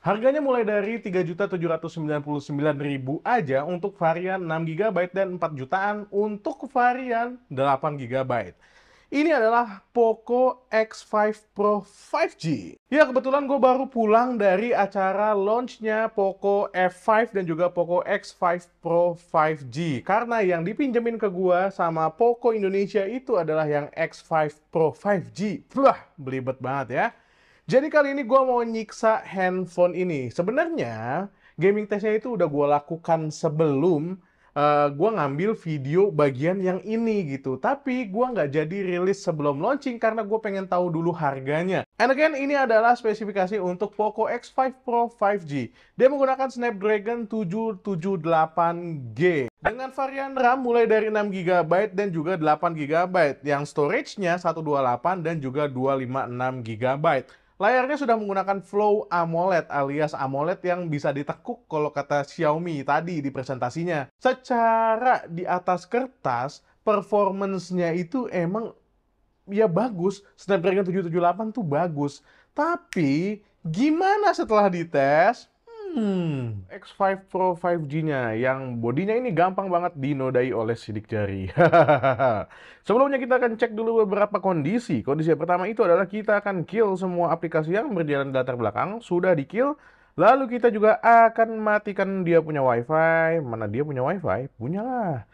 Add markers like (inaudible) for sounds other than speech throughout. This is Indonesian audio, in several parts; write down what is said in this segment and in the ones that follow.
Harganya mulai dari 3.799.000 aja untuk varian 6GB dan 4 jutaan untuk varian 8GB. Ini adalah Poco X5 Pro 5G. Ya kebetulan gue baru pulang dari acara launchnya Poco F5 dan juga Poco X5 Pro 5G. Karena yang dipinjemin ke gue sama Poco Indonesia itu adalah yang X5 Pro 5G. Wah, belibet banget ya. Jadi kali ini gue mau nyiksa handphone ini. Sebenarnya gaming testnya itu udah gue lakukan sebelum uh, eh, gue ngambil video bagian yang ini gitu. Tapi gue nggak jadi rilis sebelum launching karena gue pengen tahu dulu harganya. And again, ini adalah spesifikasi untuk Poco X5 Pro 5G. Dia menggunakan Snapdragon 778G. Dengan varian RAM mulai dari 6GB dan juga 8GB yang storage-nya 128 dan juga 256GB. Layarnya sudah menggunakan Flow AMOLED alias AMOLED yang bisa ditekuk kalau kata Xiaomi tadi di presentasinya. Secara di atas kertas, performance-nya itu emang ya bagus. Snapdragon 778 tuh bagus. Tapi gimana setelah dites? Hmm. X5 Pro 5G-nya yang bodinya ini gampang banget dinodai oleh sidik jari. (laughs) Sebelumnya kita akan cek dulu beberapa kondisi. Kondisi pertama itu adalah kita akan kill semua aplikasi yang berjalan di latar belakang, sudah di kill. Lalu kita juga akan matikan dia punya wifi. Mana dia punya wifi? Punyalah.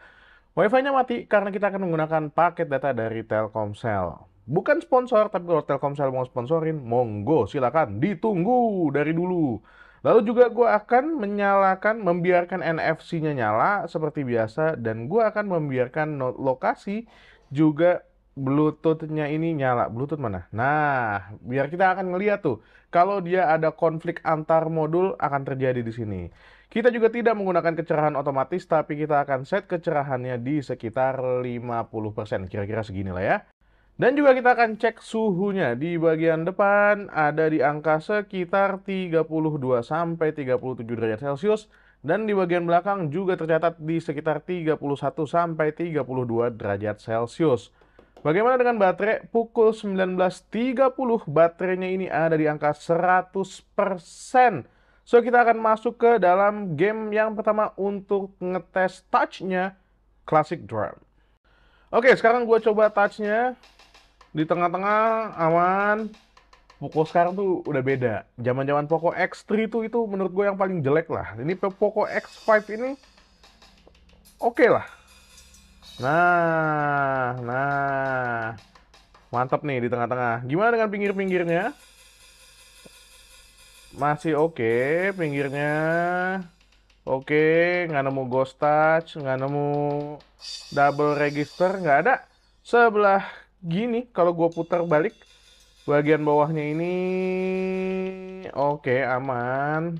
Wifi-nya mati karena kita akan menggunakan paket data dari Telkomsel. Bukan sponsor, tapi kalau Telkomsel mau sponsorin, monggo silakan ditunggu dari dulu. Lalu juga gue akan menyalakan, membiarkan NFC-nya nyala seperti biasa dan gue akan membiarkan lokasi juga Bluetooth-nya ini nyala. Bluetooth mana? Nah, biar kita akan ngeliat tuh. Kalau dia ada konflik antar modul akan terjadi di sini. Kita juga tidak menggunakan kecerahan otomatis, tapi kita akan set kecerahannya di sekitar 50%. Kira-kira segini lah ya. Dan juga kita akan cek suhunya di bagian depan ada di angka sekitar 32 sampai 37 derajat Celcius dan di bagian belakang juga tercatat di sekitar 31 sampai 32 derajat Celcius. Bagaimana dengan baterai? Pukul 19.30 baterainya ini ada di angka 100%. So kita akan masuk ke dalam game yang pertama untuk ngetes touch-nya Classic Drum. Oke, sekarang gua coba touch-nya di tengah-tengah aman Poco sekarang tuh udah beda. zaman jaman Poco X3 tuh itu menurut gue yang paling jelek lah. Ini Poco X5 ini oke okay lah. Nah, nah. Mantap nih di tengah-tengah. Gimana dengan pinggir-pinggirnya? Masih oke okay, pinggirnya. Oke, okay, nggak nemu ghost touch, nggak nemu double register, nggak ada. Sebelah gini kalau gue putar balik bagian bawahnya ini oke okay, aman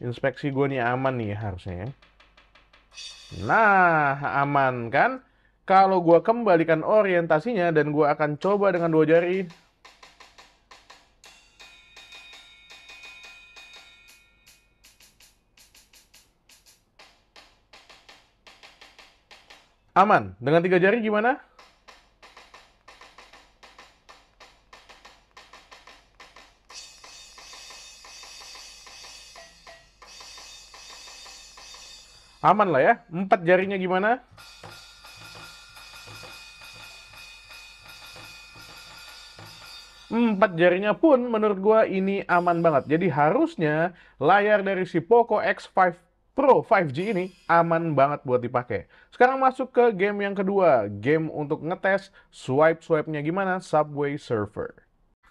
inspeksi gue nih aman nih harusnya ya. nah aman kan kalau gue kembalikan orientasinya dan gue akan coba dengan dua jari aman dengan tiga jari gimana Aman lah ya. Empat jarinya gimana? empat jarinya pun menurut gua ini aman banget. Jadi harusnya layar dari si Poco X5 Pro 5G ini aman banget buat dipakai. Sekarang masuk ke game yang kedua, game untuk ngetes swipe-swipe-nya gimana Subway Surfer.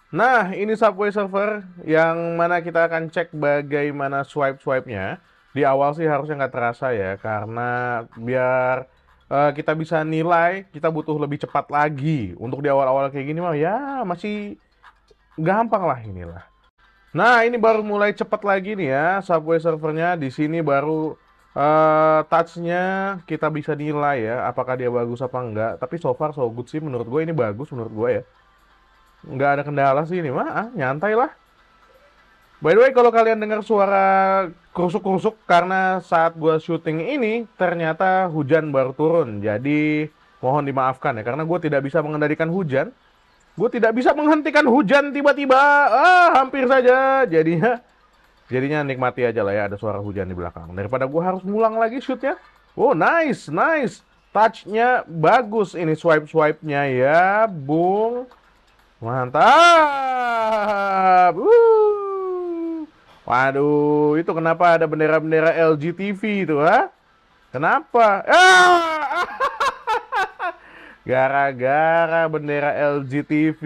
Nah, ini Subway Surfer yang mana kita akan cek bagaimana swipe-swipe-nya di awal sih harusnya nggak terasa ya karena biar uh, kita bisa nilai kita butuh lebih cepat lagi untuk di awal-awal kayak gini mah ya masih gampang lah inilah nah ini baru mulai cepat lagi nih ya subway servernya di sini baru uh, touchnya kita bisa nilai ya apakah dia bagus apa enggak tapi so far so good sih menurut gue ini bagus menurut gue ya nggak ada kendala sih ini mah ah, nyantai lah By the way, kalau kalian dengar suara kerusuk-kerusuk karena saat gue syuting ini ternyata hujan baru turun. Jadi mohon dimaafkan ya karena gue tidak bisa mengendalikan hujan. Gue tidak bisa menghentikan hujan tiba-tiba. Ah, hampir saja. Jadinya jadinya nikmati aja lah ya ada suara hujan di belakang. Daripada gue harus ngulang lagi shootnya. Oh, nice, nice. Touchnya bagus ini swipe-swipe-nya ya, Bung. Mantap. Uh. Waduh, itu kenapa ada bendera-bendera LG TV itu, ha? Kenapa? Ah! (laughs) Gara-gara bendera LG TV,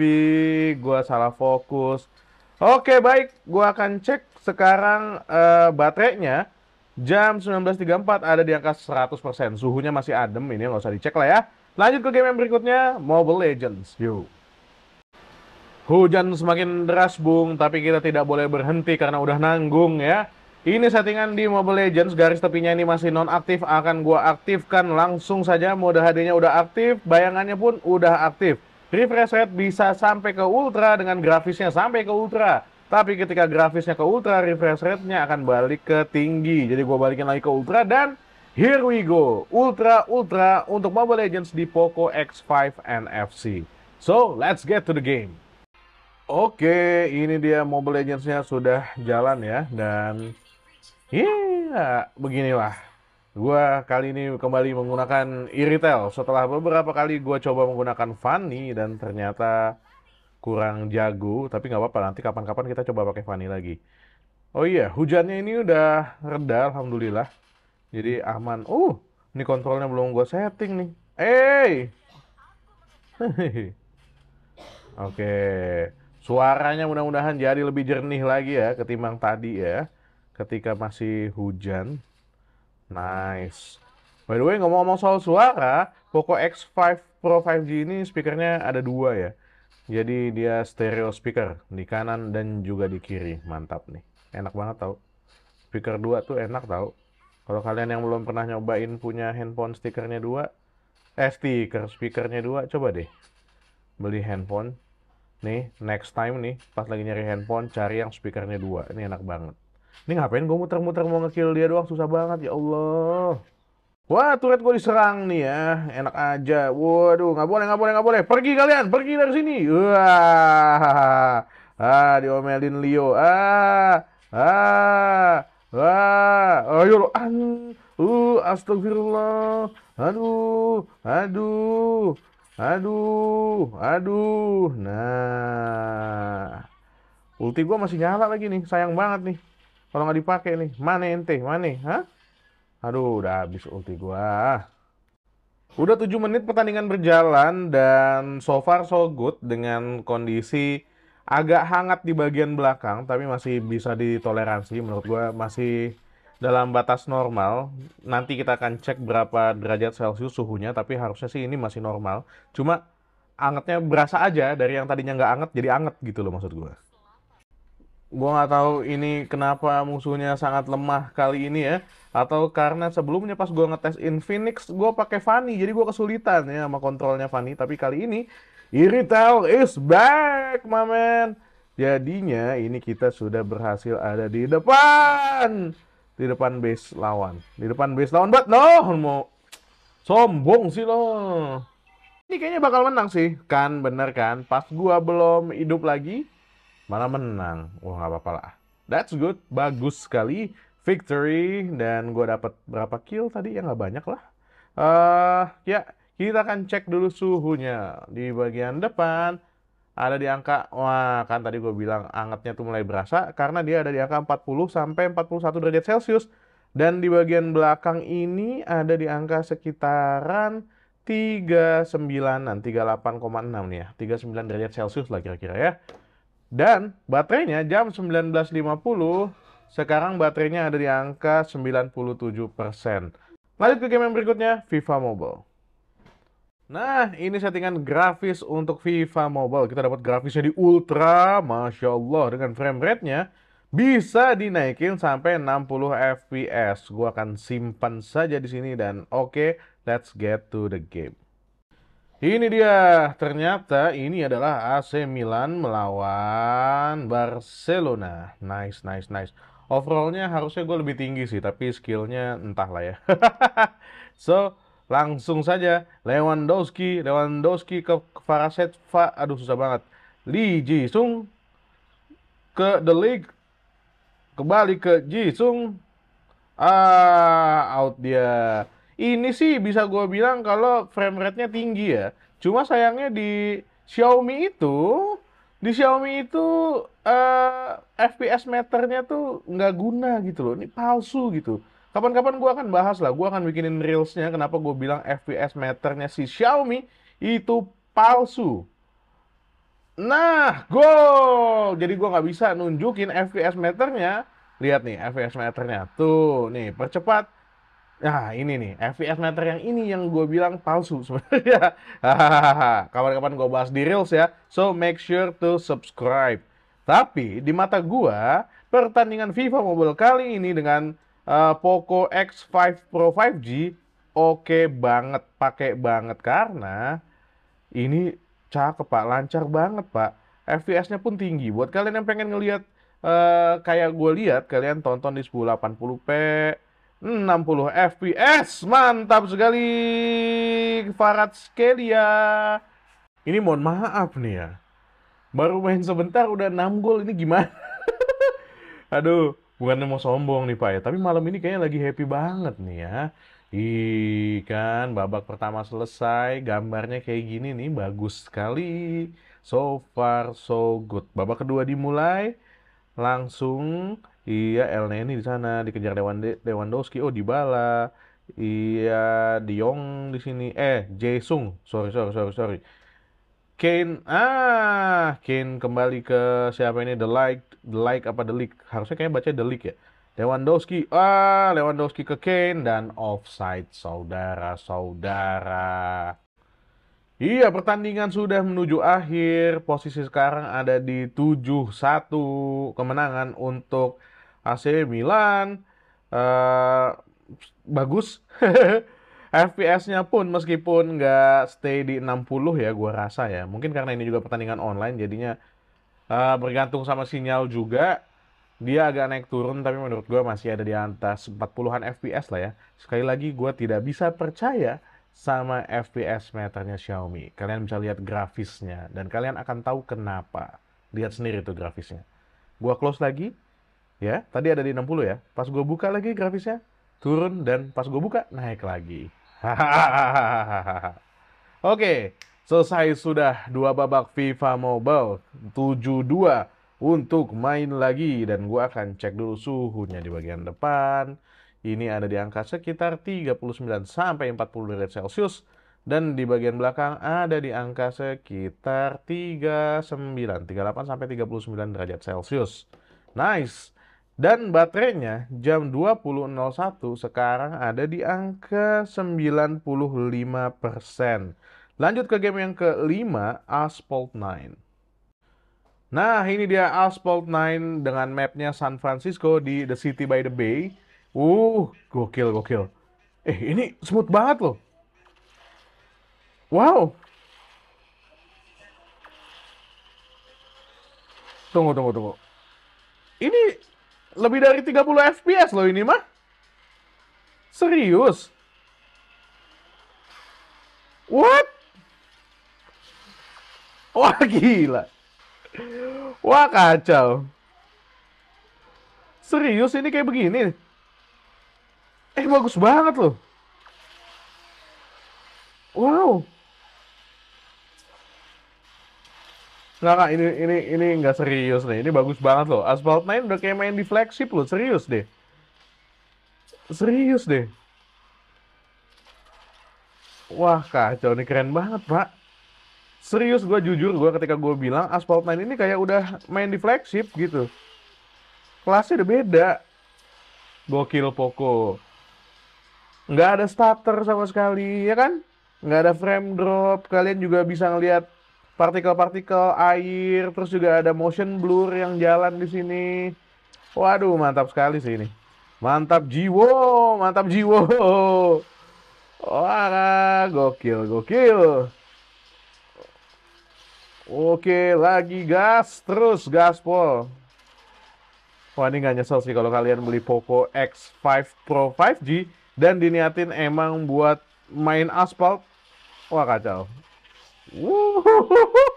gua salah fokus. Oke, baik. Gua akan cek sekarang uh, baterainya. Jam 19.34 ada di angka 100%. Suhunya masih adem, ini nggak usah dicek lah ya. Lanjut ke game yang berikutnya, Mobile Legends. Yuk. Hujan semakin deras, Bung, tapi kita tidak boleh berhenti karena udah nanggung ya. Ini settingan di Mobile Legends, garis tepinya ini masih non-aktif, akan gua aktifkan langsung saja mode HD-nya udah aktif, bayangannya pun udah aktif. Refresh rate bisa sampai ke ultra dengan grafisnya sampai ke ultra. Tapi ketika grafisnya ke ultra, refresh rate-nya akan balik ke tinggi. Jadi gua balikin lagi ke ultra dan here we go. Ultra ultra untuk Mobile Legends di Poco X5 NFC. So, let's get to the game. Oke, ini dia Mobile Legends-nya sudah jalan ya dan iya, beginilah. Gua kali ini kembali menggunakan Iritel setelah beberapa kali gua coba menggunakan Fanny dan ternyata kurang jago, tapi nggak apa-apa nanti kapan-kapan kita coba pakai Fanny lagi. Oh iya, hujannya ini udah reda alhamdulillah. Jadi aman. Uh, ini kontrolnya belum gua setting nih. Eh. Hey! (laughs) Oke. Okay. Suaranya mudah-mudahan jadi lebih jernih lagi ya ketimbang tadi ya. Ketika masih hujan. Nice. By the way, ngomong-ngomong soal suara, Poco X5 Pro 5G ini speakernya ada dua ya. Jadi dia stereo speaker di kanan dan juga di kiri. Mantap nih. Enak banget tau. Speaker dua tuh enak tau. Kalau kalian yang belum pernah nyobain punya handphone stikernya dua, eh stiker speakernya dua, coba deh beli handphone nih next time nih pas lagi nyari handphone cari yang speakernya dua ini enak banget ini ngapain gue muter-muter mau ngekill dia doang susah banget ya Allah Wah, turret gue diserang nih ya. Enak aja. Waduh, nggak boleh, nggak boleh, nggak boleh. Pergi kalian, pergi dari sini. Wah, ah, diomelin Leo. Ah, ah, wah Ayo lo, an. Uh, astagfirullah. Aduh, aduh. Aduh, aduh. Nah. Ulti gue masih nyala lagi nih. Sayang banget nih. Kalau nggak dipakai nih. Mana ente? Mana? Hah? Aduh, udah habis ulti gue. Udah 7 menit pertandingan berjalan dan so far so good dengan kondisi agak hangat di bagian belakang tapi masih bisa ditoleransi menurut gua masih dalam batas normal. Nanti kita akan cek berapa derajat Celcius suhunya, tapi harusnya sih ini masih normal. Cuma angetnya berasa aja dari yang tadinya nggak anget jadi anget gitu loh maksud gue. Gue nggak tahu ini kenapa musuhnya sangat lemah kali ini ya, atau karena sebelumnya pas gue ngetes Infinix gue pakai Fanny jadi gue kesulitan ya sama kontrolnya Fanny. Tapi kali ini Iritel is back, my man. Jadinya ini kita sudah berhasil ada di depan di depan base lawan. Di depan base lawan, buat no, mau sombong sih lo. Ini kayaknya bakal menang sih, kan bener kan? Pas gua belum hidup lagi, malah menang. Wah, nggak apa-apa lah. That's good, bagus sekali victory dan gua dapat berapa kill tadi? Ya nggak banyak lah. Eh, uh, ya kita akan cek dulu suhunya di bagian depan ada di angka wah kan tadi gue bilang angetnya tuh mulai berasa karena dia ada di angka 40 sampai 41 derajat Celcius dan di bagian belakang ini ada di angka sekitaran 39an 38,6 nih ya 39 derajat Celcius lah kira-kira ya dan baterainya jam 19.50 sekarang baterainya ada di angka 97% lanjut ke game yang berikutnya FIFA Mobile Nah, ini settingan grafis untuk FIFA Mobile. Kita dapat grafisnya di Ultra, Masya Allah. Dengan frame rate-nya, bisa dinaikin sampai 60 fps. Gua akan simpan saja di sini dan oke, okay, let's get to the game. Ini dia, ternyata ini adalah AC Milan melawan Barcelona. Nice, nice, nice. Overallnya harusnya gue lebih tinggi sih, tapi skillnya entahlah ya. (laughs) so, Langsung saja Lewandowski, Lewandowski ke Faraset, Fa, aduh susah banget. Lee Ji Sung ke The League, kembali ke Ji Sung, ah out dia. Ini sih bisa gue bilang kalau frame rate-nya tinggi ya. Cuma sayangnya di Xiaomi itu di Xiaomi itu uh, eh, FPS meternya tuh nggak guna gitu loh, ini palsu gitu. Kapan-kapan gue akan bahas lah, gue akan bikinin reelsnya kenapa gue bilang FPS meternya si Xiaomi itu palsu. Nah, gue Jadi gue nggak bisa nunjukin FPS meternya. Lihat nih, FPS meternya. Tuh, nih, percepat. Nah, ini nih, FPS meter yang ini yang gue bilang palsu sebenarnya. (laughs) Kapan-kapan gue bahas di Reels ya. So, make sure to subscribe. Tapi, di mata gue, pertandingan FIFA Mobile kali ini dengan uh, Poco X5 Pro 5G oke okay banget, pakai banget karena ini cakep Pak, lancar banget Pak. FPS-nya pun tinggi. Buat kalian yang pengen ngelihat uh, kayak gue lihat kalian tonton di 1080p 60 fps mantap sekali Farad Skelia ini mohon maaf nih ya baru main sebentar udah 6 gol ini gimana (laughs) aduh bukan mau sombong nih Pak ya, tapi malam ini kayaknya lagi happy banget nih ya. Ikan babak pertama selesai, gambarnya kayak gini nih, bagus sekali. So far so good. Babak kedua dimulai, langsung iya El Neni di sana dikejar Dewan Lewandowski, oh Dybala. Iya, Diong di sini. Eh, Jaesung. Sorry, sorry, sorry, sorry. Kane, ah, Kane kembali ke siapa ini? The Light like apa delik harusnya kayaknya baca delik ya Lewandowski ah Lewandowski ke Kane dan offside saudara-saudara Iya, pertandingan sudah menuju akhir. Posisi sekarang ada di 7-1 kemenangan untuk AC Milan. Uh, bagus. (laughs) FPS-nya pun meskipun nggak stay di 60 ya, gue rasa ya. Mungkin karena ini juga pertandingan online, jadinya uh, bergantung sama sinyal juga dia agak naik turun tapi menurut gue masih ada di atas 40-an fps lah ya sekali lagi gue tidak bisa percaya sama fps meternya Xiaomi kalian bisa lihat grafisnya dan kalian akan tahu kenapa lihat sendiri itu grafisnya gue close lagi ya tadi ada di 60 ya pas gue buka lagi grafisnya turun dan pas gue buka naik lagi (laughs) hahaha oke okay. Selesai sudah dua babak FIFA Mobile 72 untuk main lagi dan gua akan cek dulu suhunya di bagian depan. Ini ada di angka sekitar 39 sampai 40 derajat Celcius dan di bagian belakang ada di angka sekitar 39 38 sampai 39 derajat Celcius. Nice. Dan baterainya jam 20.01 sekarang ada di angka 95 persen. Lanjut ke game yang kelima, Asphalt 9. Nah, ini dia Asphalt 9 dengan mapnya San Francisco di The City by the Bay. Uh, gokil, gokil. Eh, ini smooth banget loh. Wow. Tunggu, tunggu, tunggu. Ini lebih dari 30 FPS loh ini mah. Serius? What? Wah gila. Wah kacau. Serius ini kayak begini? Eh bagus banget loh. Wow. Nggak, nggak, ini ini ini nggak serius nih. Ini bagus banget loh. Asphalt 9 udah kayak main di flagship loh. Serius deh. Serius deh. Wah kacau nih keren banget pak serius gue jujur gue ketika gue bilang Asphalt 9 ini kayak udah main di flagship gitu kelasnya udah beda gokil poko nggak ada starter sama sekali ya kan nggak ada frame drop kalian juga bisa ngeliat partikel-partikel air terus juga ada motion blur yang jalan di sini waduh mantap sekali sih ini mantap jiwo mantap jiwo wah gokil gokil Oke, lagi gas terus gaspol. Wah, ini nggak nyesel sih kalau kalian beli Poco X5 Pro 5G dan diniatin emang buat main aspal. Wah, kacau. Wuhuhuhu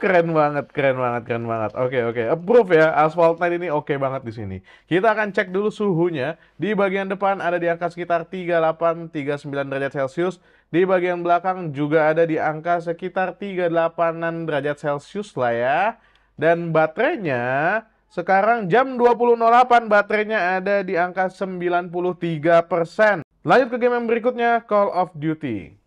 keren banget, keren banget, keren banget. Oke, okay, oke. Okay. Approve ya. Asphalt Night ini oke okay banget di sini. Kita akan cek dulu suhunya. Di bagian depan ada di angka sekitar 38 39 derajat Celcius. Di bagian belakang juga ada di angka sekitar 38-an derajat Celcius lah ya. Dan baterainya sekarang jam 20.08 baterainya ada di angka 93%. Lanjut ke game yang berikutnya Call of Duty.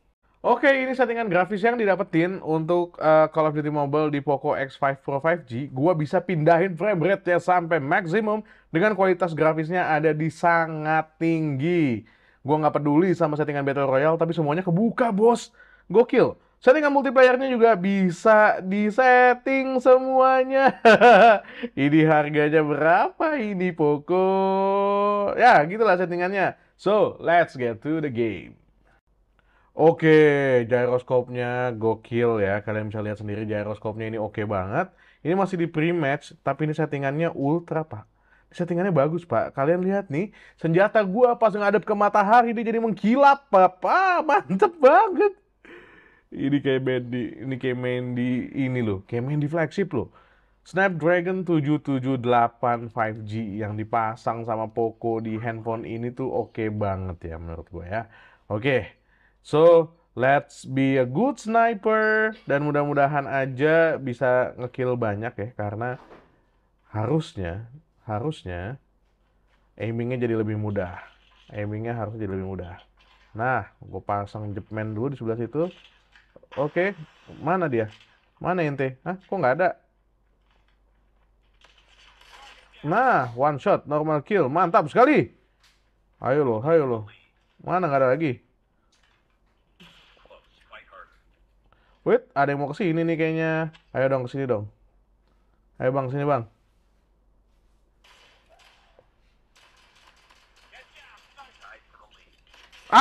Oke, ini settingan grafis yang didapetin untuk uh, Call of Duty Mobile di Poco X5 Pro 5G. Gua bisa pindahin frame rate-nya sampai maksimum dengan kualitas grafisnya ada di sangat tinggi. Gua nggak peduli sama settingan Battle Royale, tapi semuanya kebuka, bos. Gokil. Settingan multiplayernya juga bisa disetting semuanya. (laughs) ini harganya berapa ini Poco? Ya, gitulah settingannya. So, let's get to the game. Oke, gyroskopnya gokil ya. Kalian bisa lihat sendiri gyroskopnya ini oke banget. Ini masih di pre-match, tapi ini settingannya ultra, Pak. Settingannya bagus, Pak. Kalian lihat nih, senjata gua pas ngadep ke matahari, dia jadi mengkilap, Pak. (laughs) mantep banget. Ini kayak Mendy, ini kayak Mendy ini loh, kayak Mendy flagship loh. Snapdragon 778 5G yang dipasang sama Poco di handphone ini tuh oke banget ya menurut gue ya. Oke, So, let's be a good sniper dan mudah-mudahan aja bisa ngekill banyak ya karena harusnya harusnya aimingnya jadi lebih mudah. Aimingnya harus jadi lebih mudah. Nah, gue pasang jepmen dulu di sebelah situ. Oke, mana dia? Mana ente? Hah, kok nggak ada? Nah, one shot, normal kill. Mantap sekali. Ayo loh, ayo loh. Mana nggak ada lagi? Wait, ada yang mau ke sini nih kayaknya. Ayo dong ke sini dong. Ayo Bang, sini Bang. (laughs)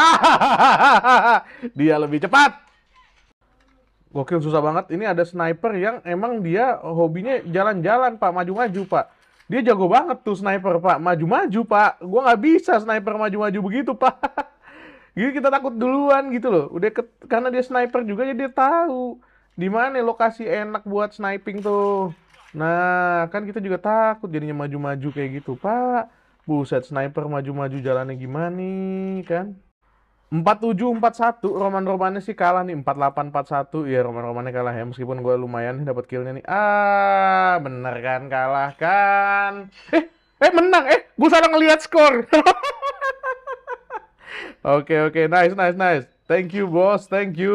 dia lebih cepat. Gokil susah banget. Ini ada sniper yang emang dia hobinya jalan-jalan, Pak, maju-maju, Pak. Dia jago banget tuh sniper, Pak. Maju-maju, Pak. Gua nggak bisa sniper maju-maju begitu, Pak. (laughs) Jadi kita takut duluan gitu loh. Udah ke, karena dia sniper juga jadi dia tahu di mana lokasi enak buat sniping tuh. Nah, kan kita juga takut jadinya maju-maju kayak gitu, Pak. Buset, sniper maju-maju jalannya gimana nih, kan? 4741 Roman Romannya sih kalah nih 4841 iya Roman Romannya kalah ya meskipun gue lumayan dapat killnya nih ah bener kan kalah kan eh eh menang eh gue salah ngelihat skor (laughs) Oke, oke. Nice, nice, nice. Thank you, bos. Thank you.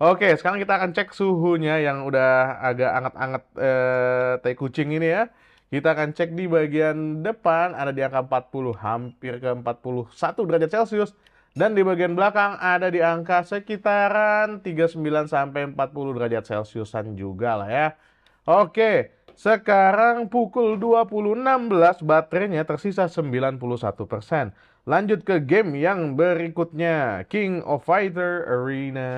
Oke, sekarang kita akan cek suhunya yang udah agak anget-anget eh, teh kucing ini ya. Kita akan cek di bagian depan ada di angka 40, hampir ke 41 derajat Celcius. Dan di bagian belakang ada di angka sekitaran 39 sampai 40 derajat Celciusan juga lah ya. Oke, sekarang pukul 20.16 baterainya tersisa 91 persen. Lanjut ke game yang berikutnya, King of Fighter Arena.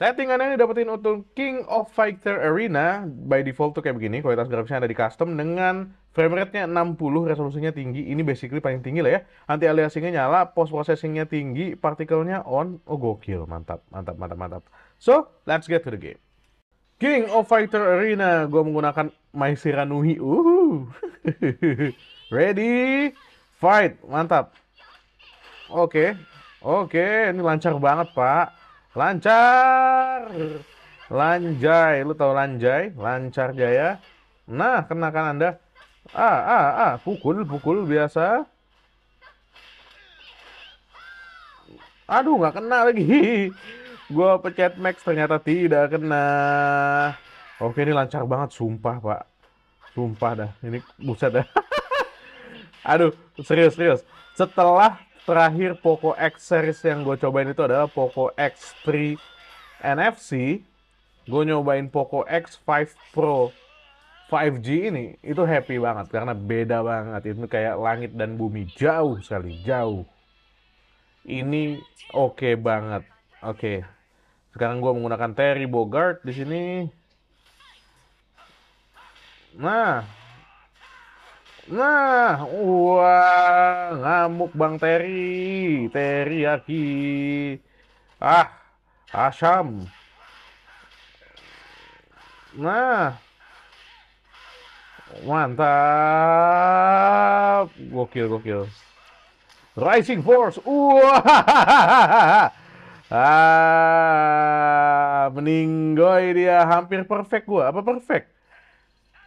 Settingannya dapetin untuk King of Fighter Arena by default tuh kayak begini, kualitas grafisnya ada di custom dengan frame rate-nya 60, resolusinya tinggi. Ini basically paling tinggi lah ya. Anti aliasingnya nyala, post processingnya tinggi, partikelnya on. Oh gokil, mantap, mantap, mantap, mantap. So, let's get to the game. King of Fighter Arena, gue menggunakan Maisira Nuhi. Uhuh. (laughs) Ready? Fight, mantap. Oke. Oke, ini lancar banget, Pak. Lancar. Lanjai, lu tahu lanjai? Lancar jaya. Nah, kenakan Anda. Ah, ah, ah, pukul, pukul biasa. Aduh, nggak kena lagi. (laughs) Gua pecet max ternyata tidak kena. Oke, ini lancar banget, sumpah, Pak. Sumpah dah. Ini buset dah. (laughs) aduh serius serius setelah terakhir Poco X series yang gue cobain itu adalah Poco X3 NFC gue nyobain Poco X5 Pro 5G ini itu happy banget karena beda banget itu kayak langit dan bumi jauh sekali jauh ini oke okay banget oke okay. sekarang gue menggunakan Terry Bogart di sini nah Nah, wah, ngamuk Bang Terry, Terry lagi. Ah, asam. Nah, mantap, gokil gokil. Rising Force, wah, (laughs) ah, meninggoy dia hampir perfect gua, apa perfect?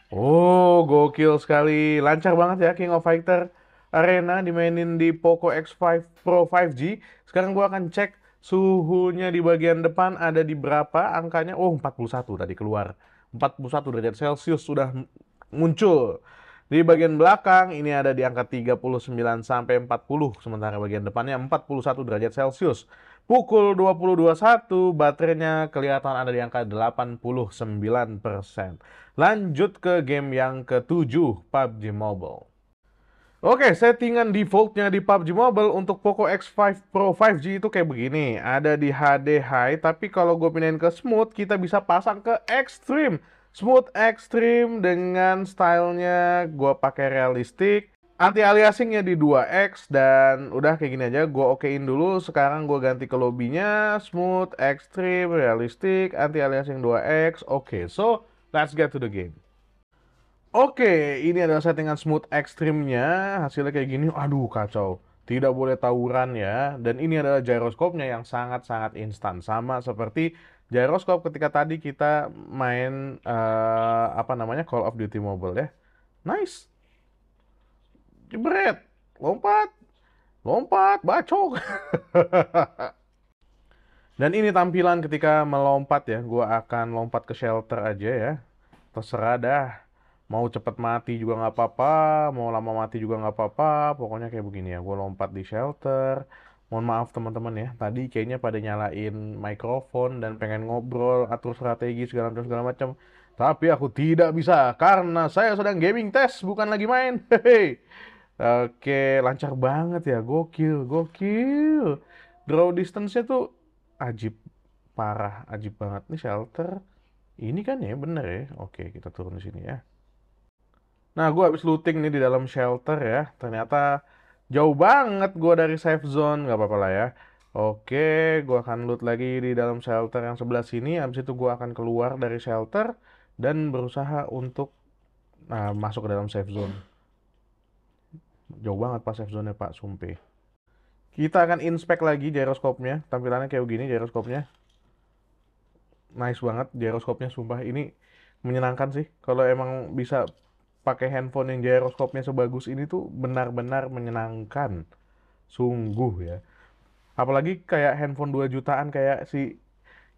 Oh, gokil sekali. Lancar banget ya King of Fighter Arena dimainin di Poco X5 Pro 5G. Sekarang gua akan cek suhunya di bagian depan ada di berapa angkanya. Oh, 41 tadi keluar. 41 derajat Celcius sudah muncul. Di bagian belakang ini ada di angka 39 sampai 40, sementara bagian depannya 41 derajat Celcius. Pukul 22.01, baterainya kelihatan ada di angka 89%. Lanjut ke game yang ketujuh, PUBG Mobile. Oke, settingan defaultnya di PUBG Mobile untuk Poco X5 Pro 5G itu kayak begini. Ada di HD High, tapi kalau gue pindahin ke Smooth, kita bisa pasang ke Extreme. Smooth Extreme dengan stylenya gue pakai realistik anti aliasingnya di 2x dan udah kayak gini aja gue okein dulu sekarang gue ganti ke lobbynya smooth extreme realistic anti aliasing 2x oke okay, so let's get to the game oke ini adalah settingan smooth extreme-nya hasilnya kayak gini aduh kacau tidak boleh tawuran ya dan ini adalah gyroskopnya yang sangat-sangat instan sama seperti gyroscope ketika tadi kita main uh, apa namanya Call of Duty Mobile ya nice jebret, lompat, lompat, bacok. (laughs) Dan ini tampilan ketika melompat ya, gue akan lompat ke shelter aja ya. Terserah dah, mau cepet mati juga nggak apa-apa, mau lama mati juga nggak apa-apa, pokoknya kayak begini ya, gue lompat di shelter. Mohon maaf teman-teman ya, tadi kayaknya pada nyalain mikrofon dan pengen ngobrol, atur strategi segala macam segala macam. Tapi aku tidak bisa karena saya sedang gaming test, bukan lagi main. Hehehe. (laughs) Oke, lancar banget ya. Gokil, gokil. Draw distance-nya tuh ajib parah, ajib banget nih shelter. Ini kan ya bener ya. Oke, kita turun di sini ya. Nah, gue habis looting nih di dalam shelter ya. Ternyata jauh banget gue dari safe zone. Gak apa-apa lah ya. Oke, gue akan loot lagi di dalam shelter yang sebelah sini. Habis itu gue akan keluar dari shelter dan berusaha untuk nah, masuk ke dalam safe zone. Jauh banget pas safe zone Pak, sumpih. Kita akan inspect lagi gyroskopnya. Tampilannya kayak begini gyroskopnya. Nice banget gyroskopnya, sumpah. Ini menyenangkan sih. Kalau emang bisa pakai handphone yang gyroskopnya sebagus ini tuh benar-benar menyenangkan. Sungguh ya. Apalagi kayak handphone 2 jutaan kayak si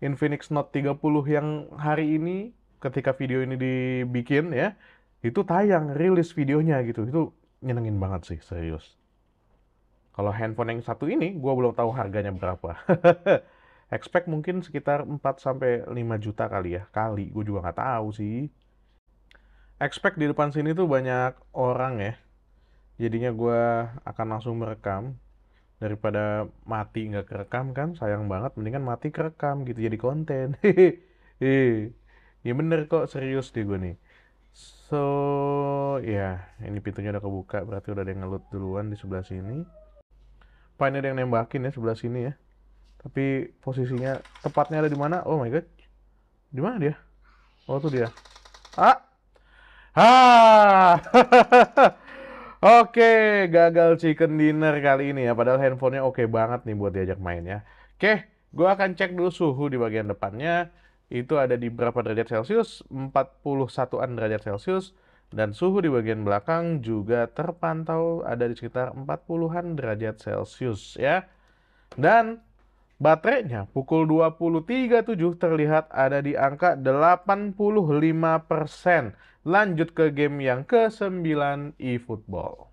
Infinix Note 30 yang hari ini ketika video ini dibikin ya, itu tayang rilis videonya gitu. Itu nyenengin banget sih, serius. Kalau handphone yang satu ini, gue belum tahu harganya berapa. (laughs) Expect mungkin sekitar 4 lima juta kali ya. Kali, gue juga nggak tahu sih. Expect di depan sini tuh banyak orang ya. Jadinya gue akan langsung merekam. Daripada mati nggak kerekam kan, sayang banget. Mendingan mati kerekam gitu jadi konten. Hehehe. (laughs) Iya bener kok, serius deh gue nih. So, ya, yeah, ini pintunya udah kebuka, berarti udah ada yang ngelut duluan di sebelah sini. Pine ada yang nembakin ya sebelah sini ya. Tapi posisinya tepatnya ada di mana? Oh my god. Di mana dia? Oh, tuh dia. Ah. Ah. (laughs) oke, okay, gagal chicken dinner kali ini ya. Padahal handphonenya oke okay banget nih buat diajak main ya. Oke, okay, gue akan cek dulu suhu di bagian depannya itu ada di berapa derajat Celcius? 41-an derajat Celcius dan suhu di bagian belakang juga terpantau ada di sekitar 40-an derajat Celcius ya. Dan baterainya pukul 23.07 terlihat ada di angka 85%. Lanjut ke game yang ke-9 eFootball.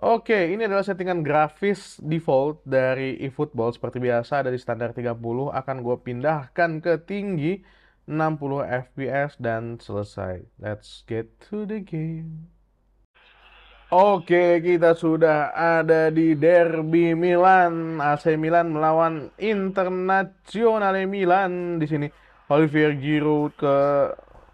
Oke, ini adalah settingan grafis default dari eFootball. Seperti biasa, dari standar 30 akan gue pindahkan ke tinggi 60 fps dan selesai. Let's get to the game. Oke, kita sudah ada di derby Milan. AC Milan melawan Internazionale Milan di sini. Olivier Giroud ke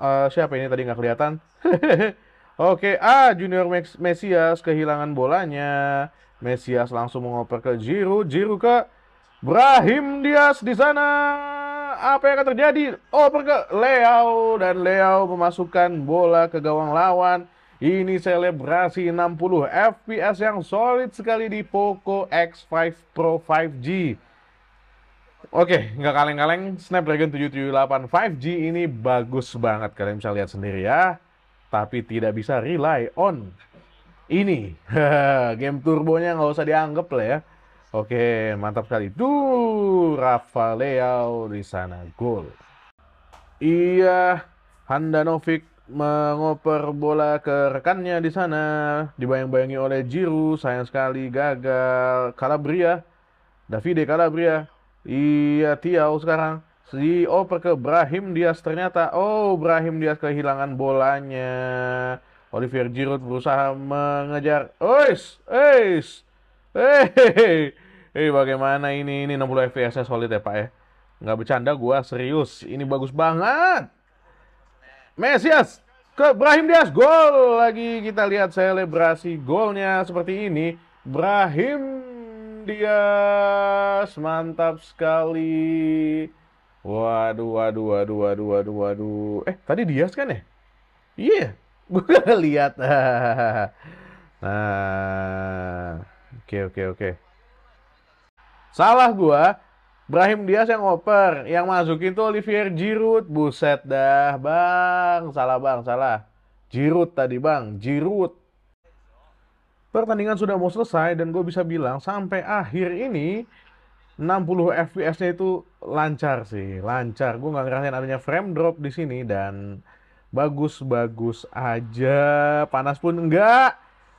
uh, siapa ini tadi nggak kelihatan. (laughs) Oke, okay. ah Junior Mesias kehilangan bolanya. Mesias langsung mengoper ke Jiru, Jiru ke Brahim Dias di sana. Apa yang akan terjadi? Oper ke Leo dan Leo memasukkan bola ke gawang lawan. Ini selebrasi 60 FPS yang solid sekali di Poco X5 Pro 5G. Oke, nggak kaleng-kaleng Snapdragon 778 5G ini bagus banget. Kalian bisa lihat sendiri ya tapi tidak bisa rely on ini. (laughs) Game turbonya nggak usah dianggap lah ya. Oke, mantap sekali. Duh, Rafa Leo di sana gol. Iya, Handanovic mengoper bola ke rekannya di sana. Dibayang-bayangi oleh Jiru, sayang sekali gagal. Calabria, Davide Calabria. Iya, Tiau sekarang. Si e oper ke Brahim Diaz ternyata oh Brahim Diaz kehilangan bolanya. Olivier Giroud berusaha mengejar. Ois, ois. Hei, bagaimana ini? Ini 60 fps solid ya, Pak ya. Nggak bercanda gua, serius. Ini bagus banget. Mesias ke Brahim Diaz gol lagi kita lihat selebrasi golnya seperti ini Brahim Diaz mantap sekali Waduh, waduh, waduh, waduh, waduh, waduh. Eh, tadi Dias kan ya? Iya, yeah. (laughs) gue gak lihat. (laughs) nah, oke, oke, oke. Okay. Salah gue. Brahim Diaz yang oper, yang masukin tuh Olivier Giroud. Buset dah, Bang. Salah, Bang, salah. Giroud tadi, Bang. Giroud. Pertandingan sudah mau selesai dan gue bisa bilang sampai akhir ini 60 fps-nya itu lancar sih, lancar. Gue nggak ngerasain adanya frame drop di sini dan bagus-bagus aja. Panas pun enggak.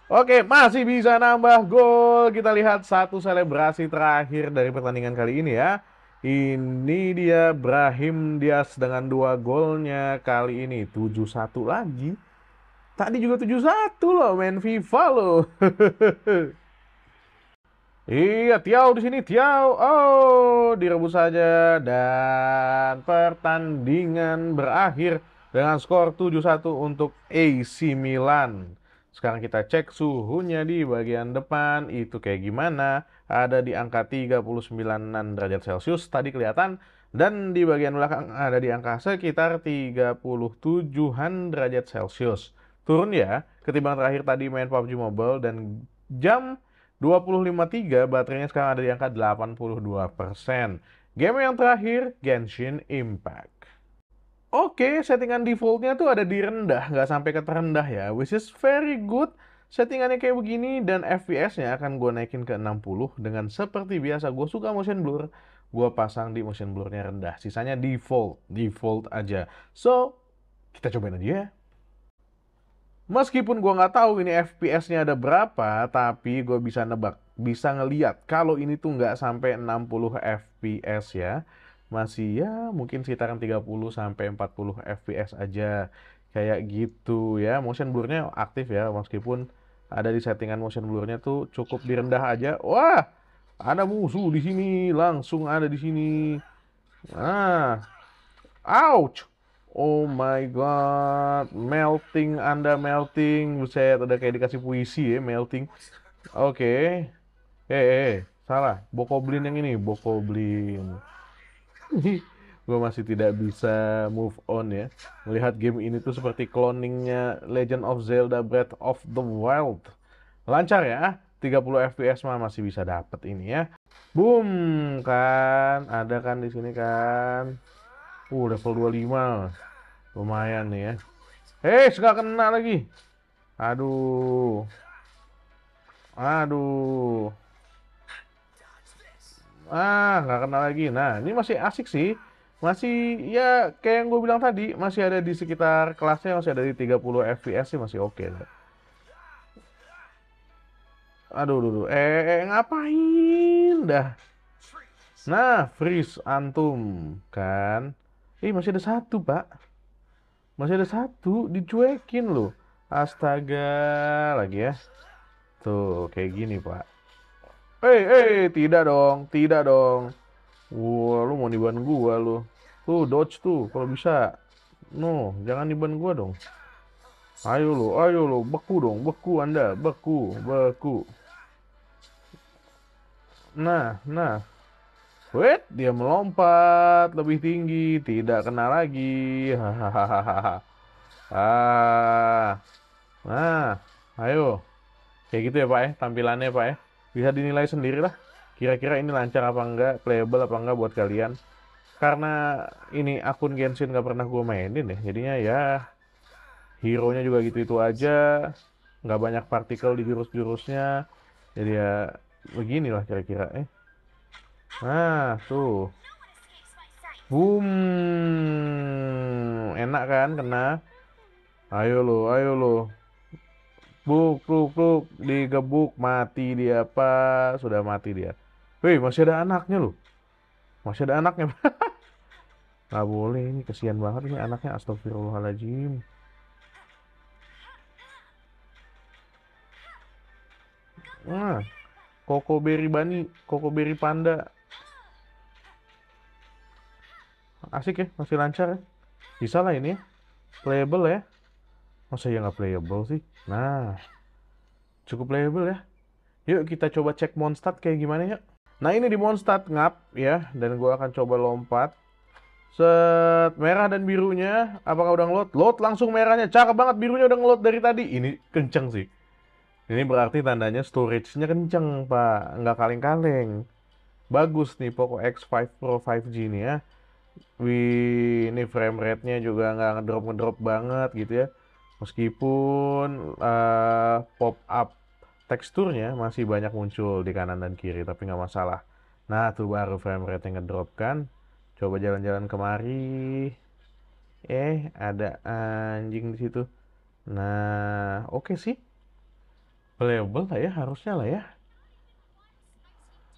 Oke, masih bisa nambah gol. Kita lihat satu selebrasi terakhir dari pertandingan kali ini ya. Ini dia Brahim Dias dengan dua golnya kali ini. 7-1 lagi. Tadi juga 7-1 loh main FIFA loh. (laughs) Iya, Tiau di sini, Tiau. Oh, direbus saja dan pertandingan berakhir dengan skor 7-1 untuk AC Milan. Sekarang kita cek suhunya di bagian depan itu kayak gimana. Ada di angka 39 derajat Celcius tadi kelihatan dan di bagian belakang ada di angka sekitar 37-an derajat Celcius. Turun ya, ketimbang terakhir tadi main PUBG Mobile dan jam 253 baterainya sekarang ada di angka 82%. Game yang terakhir, Genshin Impact. Oke, okay, settingan defaultnya tuh ada di rendah, nggak sampai ke terendah ya, which is very good. Settingannya kayak begini, dan FPS-nya akan gue naikin ke 60, dengan seperti biasa, gue suka motion blur, gue pasang di motion blur-nya rendah, sisanya default, default aja. So, kita cobain aja ya. Meskipun gue nggak tahu ini FPS-nya ada berapa, tapi gue bisa nebak, bisa ngeliat kalau ini tuh nggak sampai 60 FPS ya. Masih ya mungkin sekitaran 30 sampai 40 FPS aja. Kayak gitu ya. Motion blur-nya aktif ya meskipun ada di settingan motion blur-nya tuh cukup direndah aja. Wah, ada musuh di sini, langsung ada di sini. Ah. Ouch. Oh my god, melting Anda melting. Buset, ada kayak dikasih puisi ya, melting. Oke. Okay. Eh, hey, eh, hey, eh, salah. Bokoblin yang ini, Bokoblin. (laughs) gue masih tidak bisa move on ya. Melihat game ini tuh seperti cloningnya Legend of Zelda Breath of the Wild. Lancar ya, 30 fps mah masih bisa dapet ini ya. Boom, kan. Ada kan di sini kan. Uh, level 25. Lumayan nih ya. Eh, nggak kena lagi. Aduh. Aduh. Ah, nggak kena lagi. Nah, ini masih asik sih. Masih, ya kayak yang gue bilang tadi, masih ada di sekitar kelasnya, masih ada di 30 FPS sih, masih oke. Okay. Aduh, aduh, aduh. Eh, eh, ngapain dah? Nah, freeze antum, kan? Eh masih ada satu pak Masih ada satu Dicuekin loh Astaga Lagi ya Tuh kayak gini pak Eh eh tidak dong Tidak dong Wah lu mau niban gua lu Tuh dodge tuh kalau bisa No jangan niban gua dong Ayo lo ayo lo Beku dong beku anda Beku beku Nah nah Wait, dia melompat lebih tinggi, tidak kena lagi. Hahaha. ah. Nah, ayo. Kayak gitu ya, Pak ya, tampilannya, Pak ya. Bisa dinilai sendiri lah. Kira-kira ini lancar apa enggak, playable apa enggak buat kalian. Karena ini akun Genshin gak pernah gue mainin deh, ya, jadinya ya hero-nya juga gitu-gitu aja. Nggak banyak partikel di jurus-jurusnya. Jadi ya beginilah kira-kira eh Nah, tuh. Boom. Enak kan kena? Ayo lo, ayo lo. Buk, buk, buk, digebuk, mati dia apa? Sudah mati dia. Wih, masih ada anaknya lo, Masih ada anaknya. (laughs) Nggak boleh, ini kesian banget ini anaknya. Astagfirullahaladzim. Nah, Koko Berry Bani, Koko Berry Panda. asik ya masih lancar ya bisa lah ini ya. playable ya masa ya nggak playable sih nah cukup playable ya yuk kita coba cek monstat kayak gimana ya. nah ini di monstat ngap ya dan gua akan coba lompat set merah dan birunya apakah udah ngelot load langsung merahnya cakep banget birunya udah ngelot dari tadi ini kenceng sih ini berarti tandanya storage-nya kenceng pak nggak kaleng-kaleng bagus nih Poco X5 Pro 5G ini ya Wih, ini frame rate-nya juga nggak ngedrop ngedrop banget gitu ya. Meskipun uh, eh, pop up teksturnya masih banyak muncul di kanan dan kiri, tapi nggak masalah. Nah, tuh baru frame rate-nya ngedrop kan. Coba jalan-jalan kemari. Eh, ada anjing di situ. Nah, oke okay sih. Playable lah ya, harusnya lah ya.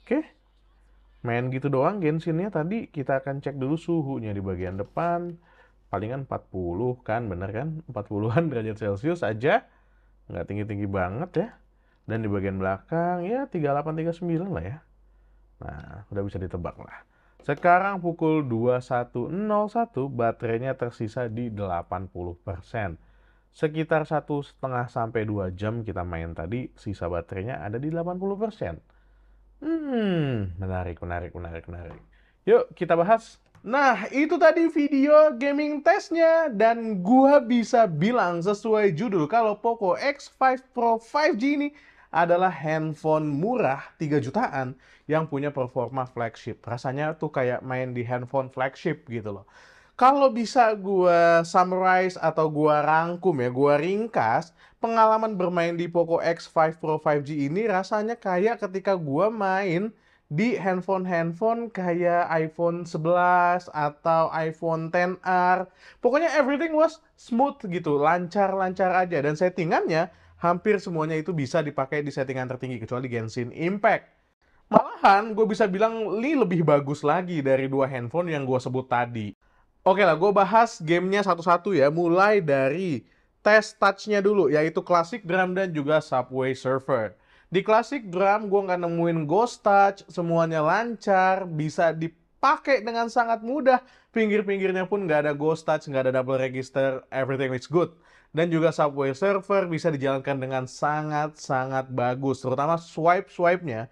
Oke. Okay main gitu doang gensinnya tadi kita akan cek dulu suhunya di bagian depan palingan 40 kan bener kan 40-an (laughs) derajat celcius aja nggak tinggi-tinggi banget ya dan di bagian belakang ya 38 39 lah ya nah udah bisa ditebak lah sekarang pukul 21.01 baterainya tersisa di 80 persen sekitar satu setengah sampai 2 jam kita main tadi, sisa baterainya ada di 80%. Hmm, menarik, menarik, menarik, menarik. Yuk, kita bahas. Nah, itu tadi video gaming testnya dan gua bisa bilang sesuai judul kalau Poco X5 Pro 5G ini adalah handphone murah 3 jutaan yang punya performa flagship. Rasanya tuh kayak main di handphone flagship gitu loh kalau bisa gue summarize atau gue rangkum ya, gue ringkas, pengalaman bermain di Poco X5 Pro 5G ini rasanya kayak ketika gue main di handphone-handphone kayak iPhone 11 atau iPhone XR, Pokoknya everything was smooth gitu, lancar-lancar aja. Dan settingannya hampir semuanya itu bisa dipakai di settingan tertinggi, kecuali Genshin Impact. Malahan gue bisa bilang ini lebih bagus lagi dari dua handphone yang gue sebut tadi. Oke lah, gue bahas gamenya satu-satu ya, mulai dari test touchnya dulu, yaitu klasik Drum dan juga Subway Surfer. Di klasik Drum gue nggak nemuin Ghost Touch, semuanya lancar, bisa dipakai dengan sangat mudah, pinggir-pinggirnya pun nggak ada Ghost Touch, nggak ada double register, everything is good. Dan juga Subway Surfer bisa dijalankan dengan sangat-sangat bagus, terutama swipe-swipe-nya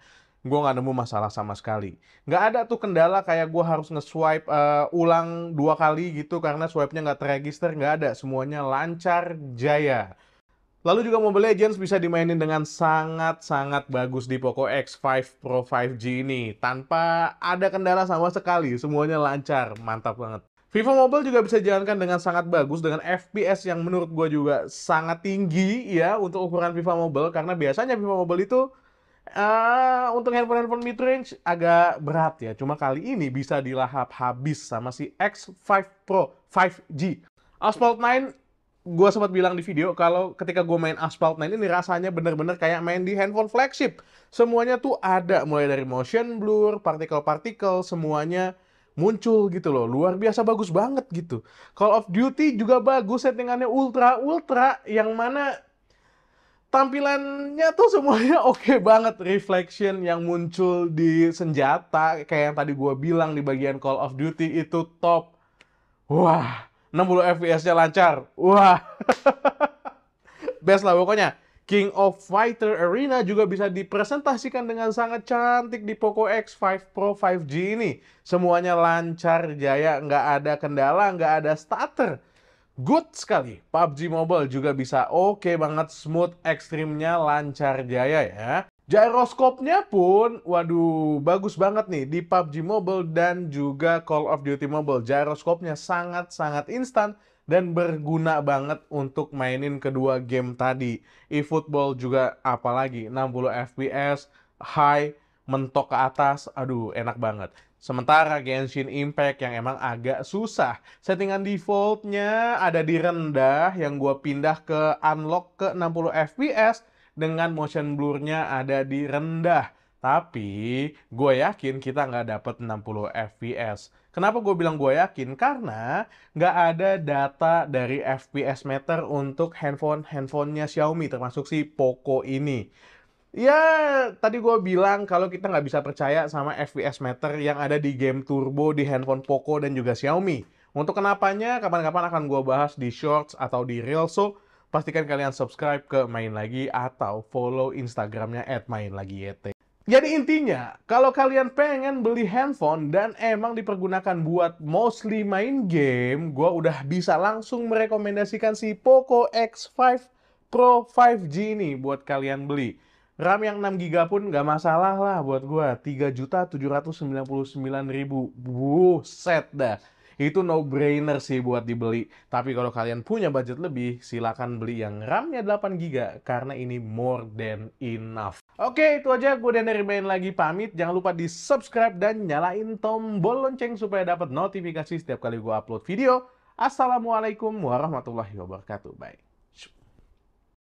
gue nggak nemu masalah sama sekali. Nggak ada tuh kendala kayak gue harus nge-swipe uh, ulang dua kali gitu karena swipe-nya nggak terregister, nggak ada. Semuanya lancar, jaya. Lalu juga Mobile Legends bisa dimainin dengan sangat-sangat bagus di Poco X5 Pro 5G ini. Tanpa ada kendala sama sekali, semuanya lancar, mantap banget. Vivo Mobile juga bisa jalankan dengan sangat bagus dengan FPS yang menurut gue juga sangat tinggi ya untuk ukuran Vivo Mobile karena biasanya Vivo Mobile itu Uh, untuk handphone-handphone mid-range agak berat ya, cuma kali ini bisa dilahap habis sama si X5 Pro 5G. Asphalt 9, gue sempat bilang di video kalau ketika gue main Asphalt 9 ini rasanya bener-bener kayak main di handphone flagship. Semuanya tuh ada, mulai dari motion blur, partikel-partikel, semuanya muncul gitu loh. Luar biasa bagus banget gitu. Call of Duty juga bagus settingannya ultra ultra yang mana tampilannya tuh semuanya (laughs) oke okay banget reflection yang muncul di senjata kayak yang tadi gue bilang di bagian Call of Duty itu top wah 60 fps nya lancar wah (laughs) best lah pokoknya King of Fighter Arena juga bisa dipresentasikan dengan sangat cantik di Poco X5 Pro 5G ini. Semuanya lancar, jaya, nggak ada kendala, nggak ada starter good sekali. PUBG Mobile juga bisa oke okay banget, smooth, ekstrimnya lancar jaya ya. Gyroskopnya pun, waduh, bagus banget nih di PUBG Mobile dan juga Call of Duty Mobile. Gyroskopnya sangat-sangat instan dan berguna banget untuk mainin kedua game tadi. E Football juga apalagi 60 FPS, high, mentok ke atas, aduh enak banget. Sementara Genshin Impact yang emang agak susah. Settingan defaultnya ada di rendah yang gue pindah ke unlock ke 60 fps dengan motion blurnya ada di rendah. Tapi gue yakin kita nggak dapet 60 fps. Kenapa gue bilang gue yakin? Karena nggak ada data dari FPS meter untuk handphone-handphonenya Xiaomi termasuk si Poco ini. Ya, tadi gue bilang kalau kita nggak bisa percaya sama FPS meter yang ada di game Turbo, di handphone Poco, dan juga Xiaomi. Untuk kenapanya, kapan-kapan akan gue bahas di Shorts atau di real so pastikan kalian subscribe ke Main Lagi atau follow Instagramnya at Main Lagi YT. Jadi intinya, kalau kalian pengen beli handphone dan emang dipergunakan buat mostly main game, gue udah bisa langsung merekomendasikan si Poco X5 Pro 5G ini buat kalian beli. RAM yang 6 GB pun nggak masalah lah buat gua. 3.799.000. Buset dah. Itu no brainer sih buat dibeli. Tapi kalau kalian punya budget lebih, silakan beli yang RAM-nya 8 GB karena ini more than enough. Oke, itu aja gua dan dari main lagi pamit. Jangan lupa di-subscribe dan nyalain tombol lonceng supaya dapat notifikasi setiap kali gua upload video. Assalamualaikum warahmatullahi wabarakatuh. Bye.